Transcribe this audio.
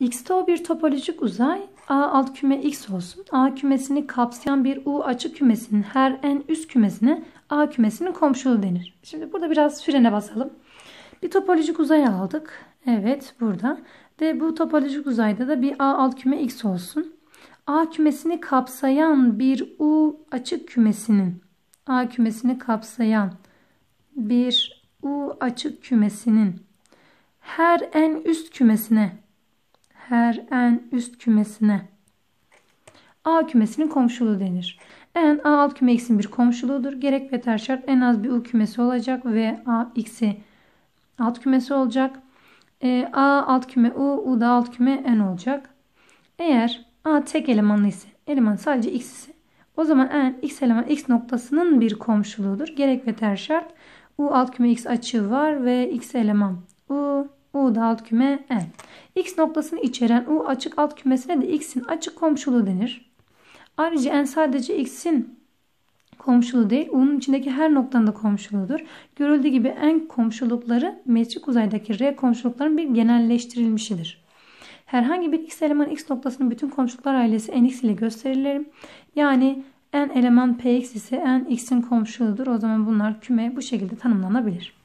X'to bir topolojik uzay A alt küme X olsun. A kümesini kapsayan bir U açık kümesinin her en üst kümesine A kümesinin komşulu denir. Şimdi burada biraz frene basalım. Bir topolojik uzay aldık. Evet burada. Ve bu topolojik uzayda da bir A alt küme X olsun. A kümesini kapsayan bir U açık kümesinin A kümesini kapsayan bir U açık kümesinin her en üst kümesine her en üst kümesine A kümesinin komşuluğu denir. En A alt küme X'in bir komşuluğudur. Gerek ve ter şart en az bir U kümesi olacak ve A X'i alt kümesi olacak. E, A alt küme U, U da alt küme N olacak. Eğer A tek elemanlı ise, eleman sadece X ise o zaman N X eleman X noktasının bir komşuluğudur. Gerek ve ter şart U alt küme X açığı var ve X eleman U alt küme N. E. X noktasını içeren U açık alt kümesine de X'in açık komşuluğu denir. Ayrıca N sadece X'in komşuluğu değil, U'nun içindeki her noktanın da komşuludur. Görüldüğü gibi N komşulukları metrik uzaydaki R komşulukların bir genelleştirilmişidir. Herhangi bir X eleman X noktasının bütün komşuluklar ailesi NX ile gösterilir. Yani N eleman PX ise N X'in komşuludur. O zaman bunlar küme bu şekilde tanımlanabilir.